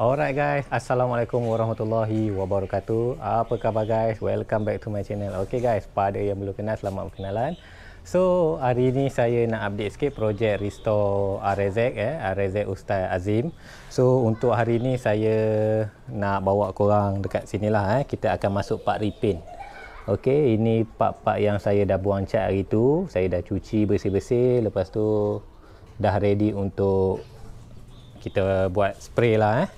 Alright guys, Assalamualaikum warahmatullahi wabarakatuh Apa khabar guys? Welcome back to my channel Okay guys, pada yang belum kenal, selamat berkenalan So, hari ni saya nak update sikit projek Restore Rezek eh, Rezek Ustaz Azim So, untuk hari ni saya nak bawa korang dekat sini lah eh. Kita akan masuk part repaint Okay, ini part-part yang saya dah buang cat hari tu Saya dah cuci bersih-bersih Lepas tu, dah ready untuk kita buat spray lah eh.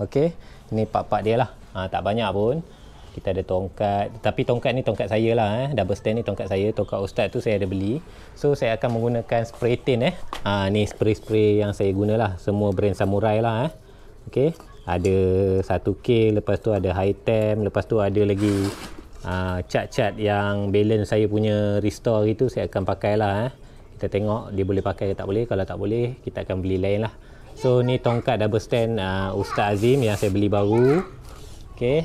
Okey, ni pak pak dia lah. Ha, tak banyak pun. Kita ada tongkat. Tapi tongkat ni tongkat saya lah. Eh. Double stand ni tongkat saya. Tongkat ustaz tu saya ada beli. So, saya akan menggunakan spray tin eh. Ha, ni spray-spray yang saya guna lah. Semua brand samurai lah eh. Okey. Ada 1K. Lepas tu ada high temp. Lepas tu ada lagi ha, cat-cat uh, yang balance saya punya restore itu saya akan pakai lah eh. kita tengok dia boleh pakai atau tak boleh kalau tak boleh kita akan beli lain lah So ni tongkat double stand uh, Ustaz Azim yang saya beli baru. Okay.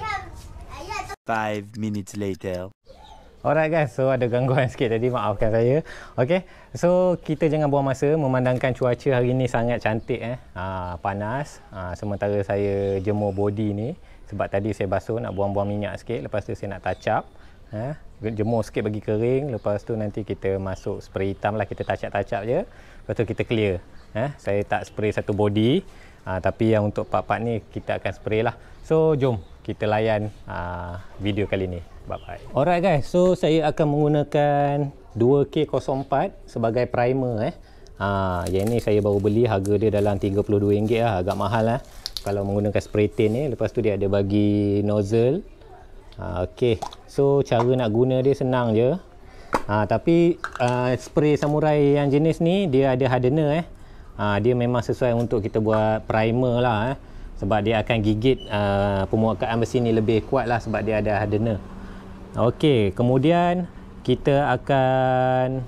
5 minutes later. Alright guys, so ada gangguan sikit tadi, maafkan saya. Okay, so kita jangan buang masa memandangkan cuaca hari ni sangat cantik eh. Ha, panas, ha, sementara saya jemur body ni. Sebab tadi saya basuh nak buang-buang minyak sikit, lepas tu saya nak touch up. Ha, eh. jemur sikit bagi kering, lepas tu nanti kita masuk spray hitam lah, kita touch up-touch up je. Lepas tu kita clear eh, saya tak spray satu body uh, tapi yang untuk part-part ni kita akan spray lah so jom kita layan uh, video kali ni bye bye alright guys so saya akan menggunakan 2K04 sebagai primer eh. uh, yang ni saya baru beli harga dia dalam RM32 lah agak mahal lah kalau menggunakan spray tin ni lepas tu dia ada bagi nozzle uh, ok so cara nak guna dia senang je Ha, tapi uh, spray samurai yang jenis ni dia ada hardener eh uh, dia memang sesuai untuk kita buat primer lah eh. sebab dia akan gigit uh, pemuakaan besi ni lebih kuat lah sebab dia ada hardener Okey, kemudian kita akan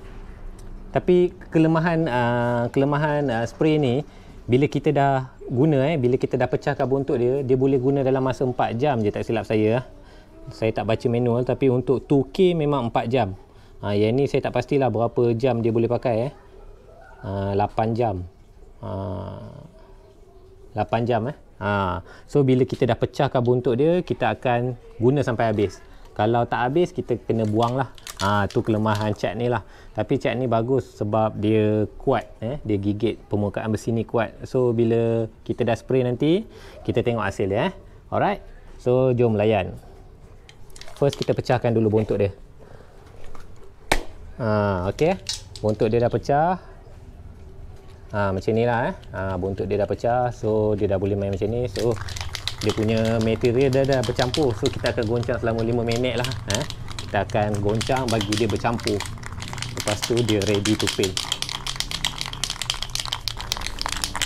tapi kelemahan uh, kelemahan uh, spray ni bila kita dah guna eh bila kita dah pecah pecahkan buntut dia dia boleh guna dalam masa 4 jam je tak silap saya eh. saya tak baca manual tapi untuk 2K memang 4 jam ha, yang ni saya tak pastilah berapa jam dia boleh pakai eh ha, 8 jam 8 ah. jam eh. Ha. So bila kita dah pecahkan buntut dia, kita akan guna sampai habis. Kalau tak habis, kita kena buang lah. Ha, ah, tu kelemahan cat ni lah. Tapi cat ni bagus sebab dia kuat. Eh? Dia gigit permukaan besi ni kuat. So bila kita dah spray nanti, kita tengok hasil dia. Eh? Alright. So jom layan. First kita pecahkan dulu buntut dia. Ah, okay. Buntut dia dah pecah ha, macam ni lah eh. ha, buntut dia dah pecah so dia dah boleh main macam ni so dia punya material dia dah bercampur so kita akan goncang selama 5 minit lah eh. kita akan goncang bagi dia bercampur lepas tu dia ready to paint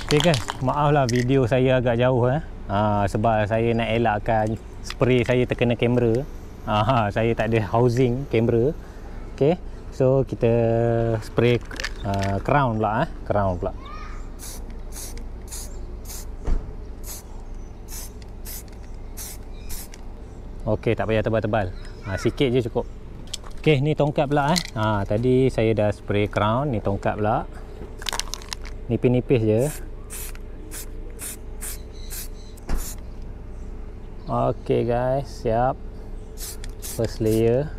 ok guys maaf lah video saya agak jauh eh. ha, sebab saya nak elakkan spray saya terkena kamera ha, ha saya tak ada housing kamera ok so kita spray Ah, crown pula eh crown pula okey tak payah tebal-tebal ha, sikit je cukup okey ni tongkat pula eh ha, tadi saya dah spray crown ni tongkat pula nipis-nipis je okey guys siap first layer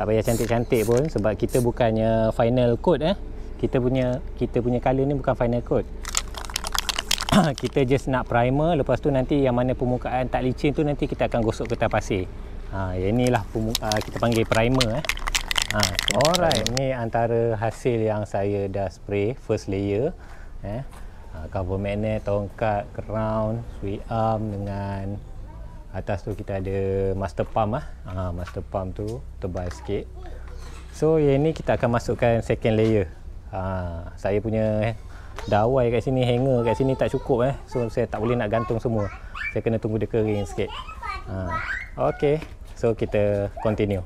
tak payah cantik-cantik pun sebab kita bukannya final coat eh kita punya kita punya color ni bukan final coat kita just nak primer lepas tu nanti yang mana permukaan tak licin tu nanti kita akan gosok kertas pasir ha, yang ni lah uh, ha, kita panggil primer eh. ha, alright ni antara hasil yang saya dah spray first layer eh. Ha, cover magnet, tongkat, crown, sweet arm dengan atas tu kita ada master pump lah ha, master pump tu tebal sikit so yang ni kita akan masukkan second layer ha, saya punya eh, dawai kat sini hanger kat sini tak cukup eh so saya tak boleh nak gantung semua saya kena tunggu dia kering sikit ha, ok so kita continue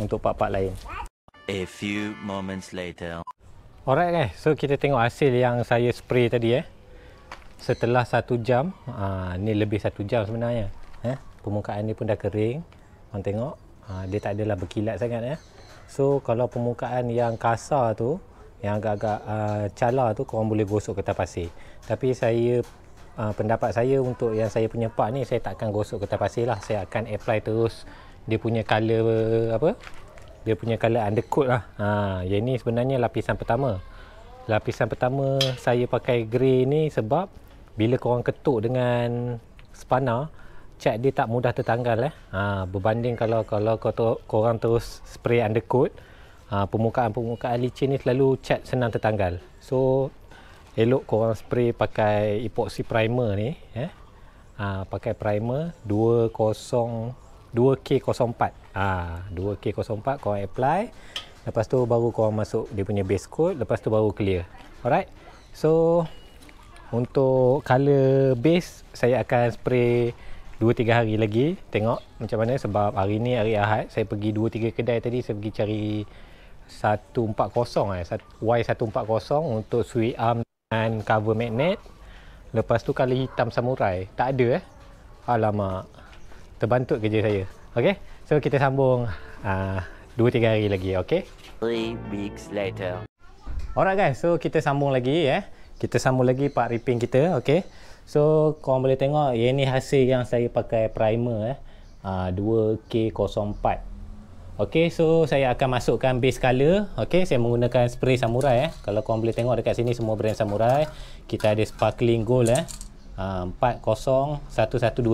untuk part-part lain a few moments later alright guys so kita tengok hasil yang saya spray tadi eh setelah satu jam ha, ni lebih satu jam sebenarnya eh? permukaan ni pun dah kering korang tengok ha, dia tak adalah berkilat sangat eh? so kalau permukaan yang kasar tu yang agak-agak uh, ah, cala tu korang boleh gosok kertas pasir tapi saya uh, pendapat saya untuk yang saya punya part ni saya takkan gosok kertas pasir lah saya akan apply terus dia punya color apa dia punya color undercoat lah ha, yang ni sebenarnya lapisan pertama lapisan pertama saya pakai grey ni sebab bila korang ketuk dengan spana cat dia tak mudah tertanggal eh. Ha, berbanding kalau kalau kau korang terus spray undercoat Ha, pemukaan pemukaan licin ni selalu cat senang tertanggal. So elok korang spray pakai epoxy primer ni eh. Ha, pakai primer 202 k 04 Ah ha, 2K04 Kau apply. Lepas tu baru korang masuk dia punya base coat, lepas tu baru clear. Alright. So untuk color base saya akan spray 2 3 hari lagi tengok macam mana sebab hari ni hari Ahad saya pergi 2 3 kedai tadi saya pergi cari Y140 eh. Y140 untuk sweet arm dan cover magnet. Lepas tu kali hitam samurai. Tak ada eh. Alamak. Terbantut kerja saya. Okay. So kita sambung uh, ah, 2-3 hari lagi. Okay. 3 weeks later. Alright guys. So kita sambung lagi eh. Kita sambung lagi part ripping kita. Okay. So korang boleh tengok. ini hasil yang saya pakai primer eh. Uh, ah, 2K04. Okey, so saya akan masukkan base color. Okey, saya menggunakan spray samurai eh. Kalau kau boleh tengok dekat sini semua brand samurai. Kita ada sparkling gold eh. Uh, ah,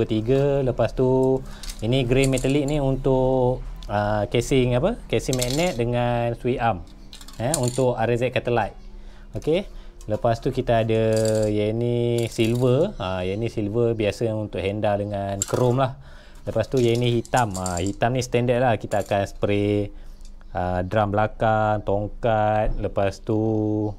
401123 lepas tu ini grey metallic ni untuk uh, casing apa? Casing magnet dengan sweet arm. Eh, untuk RZ catalyte. Okey. Lepas tu kita ada yang ni silver. Ha, yang ni silver biasa untuk handle dengan chrome lah lepas tu yang ini hitam ha, hitam ni standard lah kita akan spray uh, drum belakang tongkat lepas tu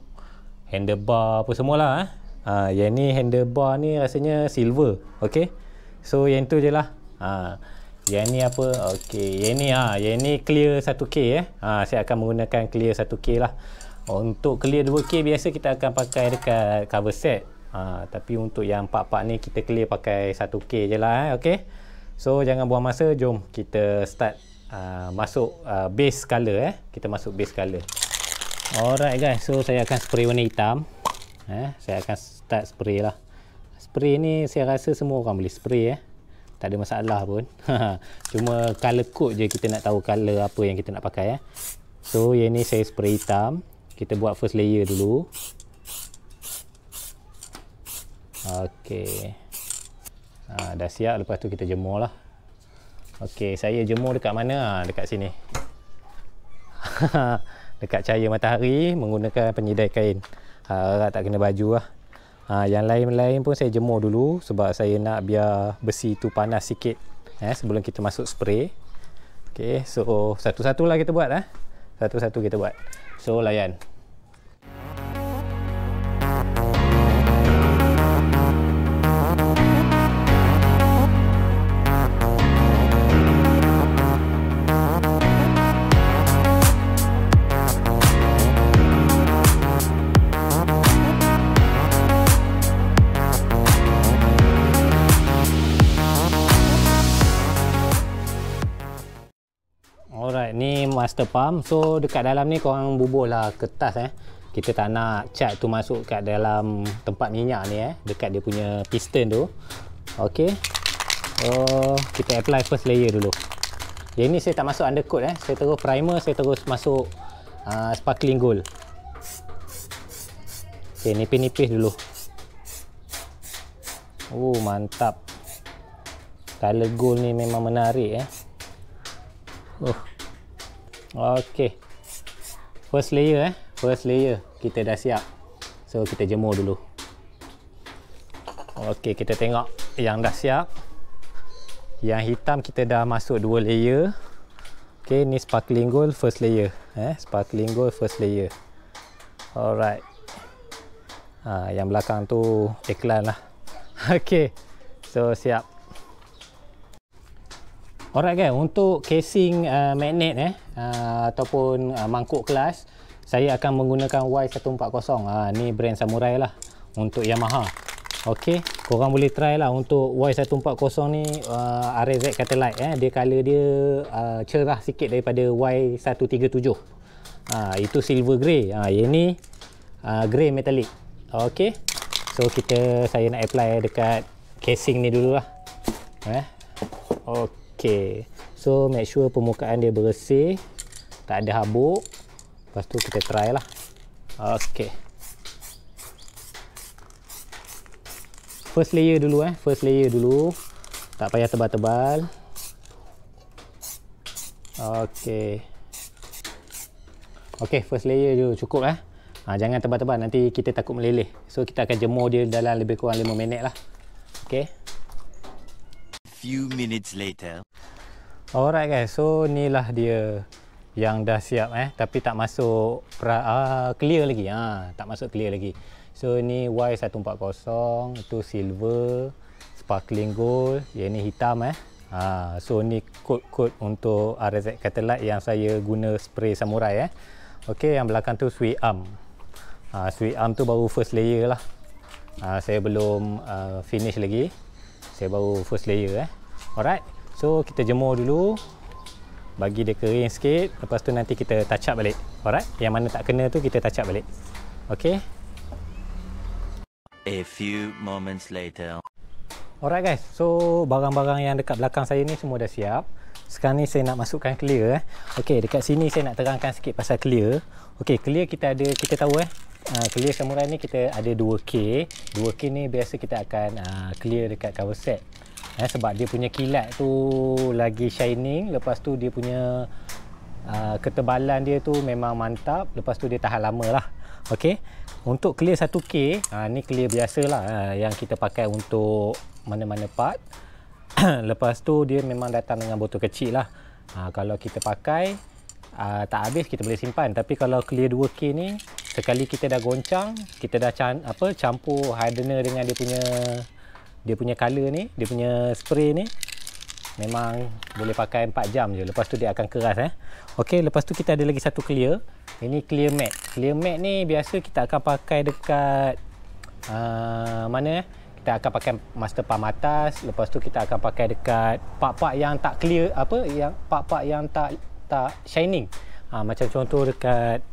handlebar apa semualah eh. ha, yang ni handlebar ni rasanya silver okay so yang tu je lah ha, yang ni apa okay yang ni ha, yang ni clear 1k eh. ha, saya akan menggunakan clear 1k lah untuk clear 2k biasa kita akan pakai dekat cover set ha, tapi untuk yang part-part ni kita clear pakai 1k je lah eh. okay. So jangan buang masa, jom kita start uh, masuk uh, base color eh. Kita masuk base color. Alright guys, so saya akan spray warna hitam. Eh, saya akan start spray lah. Spray ni saya rasa semua orang boleh spray eh. Tak ada masalah pun. Cuma color code je kita nak tahu color apa yang kita nak pakai eh. So yang ni saya spray hitam. Kita buat first layer dulu. Okay ha, dah siap lepas tu kita jemur lah ok saya jemur dekat mana ha, dekat sini dekat cahaya matahari menggunakan penyedai kain harap tak kena baju lah ha, yang lain-lain pun saya jemur dulu sebab saya nak biar besi tu panas sikit eh, sebelum kita masuk spray ok so satu-satulah kita buat eh. satu-satu kita buat so layan master pump so dekat dalam ni korang bubuh lah kertas eh kita tak nak cat tu masuk kat dalam tempat minyak ni eh dekat dia punya piston tu ok oh, kita apply first layer dulu yang ni saya tak masuk undercoat eh saya terus primer saya terus masuk uh, sparkling gold ok nipis-nipis dulu oh mantap color gold ni memang menarik eh oh Okey. First layer eh. First layer kita dah siap. So kita jemur dulu. Okey, kita tengok yang dah siap. Yang hitam kita dah masuk dua layer. Okey, ni sparkling gold first layer eh. Sparkling gold first layer. Alright. Ha, yang belakang tu iklan lah. Okey. So siap. Alright kan, untuk casing uh, magnet eh uh, ataupun uh, mangkuk kelas saya akan menggunakan Y140 uh, ah, ni brand Samurai lah untuk Yamaha ok, korang boleh try lah untuk Y140 ni uh, RZ Catalyte eh dia colour dia uh, cerah sikit daripada Y137 uh, ah, itu silver grey, uh, yang ni uh, grey metallic ok, so kita saya nak apply dekat casing ni dululah eh, Okay. Okay. So make sure permukaan dia bersih. Tak ada habuk. Lepas tu kita try lah. Okay. First layer dulu eh. First layer dulu. Tak payah tebal-tebal. Okay. Okay first layer dulu cukup eh. Ha, jangan tebal-tebal nanti kita takut meleleh. So kita akan jemur dia dalam lebih kurang 5 minit lah. Okay few minutes later. Alright guys, so ni lah dia yang dah siap eh tapi tak masuk pra, uh, clear lagi ha tak masuk clear lagi so ni Y140 itu silver sparkling gold yang ni hitam eh ha so ni kod-kod untuk RZ Catalyst yang saya guna spray samurai eh okey yang belakang tu sweet arm ha sweet arm tu baru first layer lah ha, saya belum uh, finish lagi saya baru first layer eh. Alright. So kita jemur dulu. Bagi dia kering sikit. Lepas tu nanti kita touch up balik. Alright. Yang mana tak kena tu kita touch up balik. Okay. A few moments later. Alright guys. So barang-barang yang dekat belakang saya ni semua dah siap. Sekarang ni saya nak masukkan clear eh. Okay. Dekat sini saya nak terangkan sikit pasal clear. Okay. Clear kita ada. Kita tahu eh. Ah, clear samurai ni kita ada 2K 2K ni biasa kita akan uh, clear dekat cover set eh, sebab dia punya kilat tu lagi shining lepas tu dia punya uh, ketebalan dia tu memang mantap lepas tu dia tahan lama lah okay. untuk clear 1K uh, ni clear biasa lah uh, yang kita pakai untuk mana-mana part lepas tu dia memang datang dengan botol kecil lah uh, kalau kita pakai uh, tak habis kita boleh simpan tapi kalau clear 2k ni sekali kita dah goncang kita dah can, apa campur hardener dengan dia punya dia punya color ni dia punya spray ni memang boleh pakai 4 jam je lepas tu dia akan keras eh okey lepas tu kita ada lagi satu clear ini clear matte clear matte ni biasa kita akan pakai dekat uh, mana eh kita akan pakai master pump atas lepas tu kita akan pakai dekat part-part yang tak clear apa yang part-part yang tak tak shining. Ha, macam contoh dekat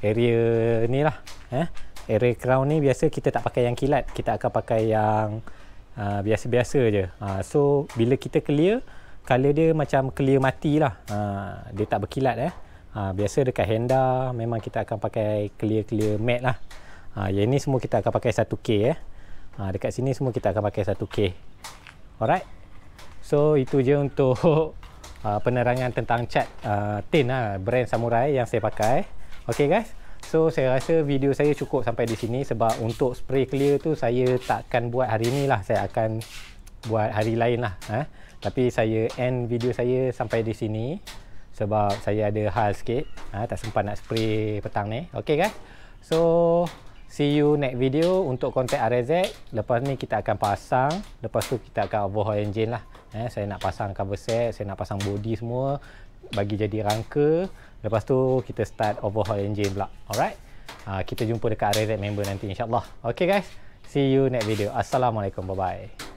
area ni lah. Eh? Area crown ni biasa kita tak pakai yang kilat. Kita akan pakai yang uh, biasa-biasa je. Ha, so, bila kita clear, colour dia macam clear mati lah. Ha, dia tak berkilat eh. Ha, biasa dekat Henda memang kita akan pakai clear-clear matte lah. Ha, yang ni semua kita akan pakai 1K eh. Ha, dekat sini semua kita akan pakai 1K. Alright. So, itu je untuk uh, penerangan tentang cat uh, tin lah, brand samurai yang saya pakai ok guys so saya rasa video saya cukup sampai di sini sebab untuk spray clear tu saya takkan buat hari ni lah saya akan buat hari lain lah eh. tapi saya end video saya sampai di sini sebab saya ada hal sikit eh, tak sempat nak spray petang ni ok guys so see you next video untuk kontak RZ lepas ni kita akan pasang lepas tu kita akan overhaul engine lah eh, saya nak pasang cover set, saya nak pasang body semua bagi jadi rangka lepas tu kita start overhaul engine pula alright uh, kita jumpa dekat RZ member nanti insyaAllah Okay guys see you next video Assalamualaikum bye bye